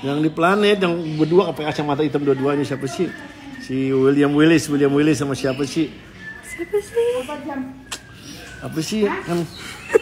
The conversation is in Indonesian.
yang di planet yang berdua pakai kacamata hitam dua-duanya siapa sih si William Willis William Willis sama siapa sih siapa sih apa sih kan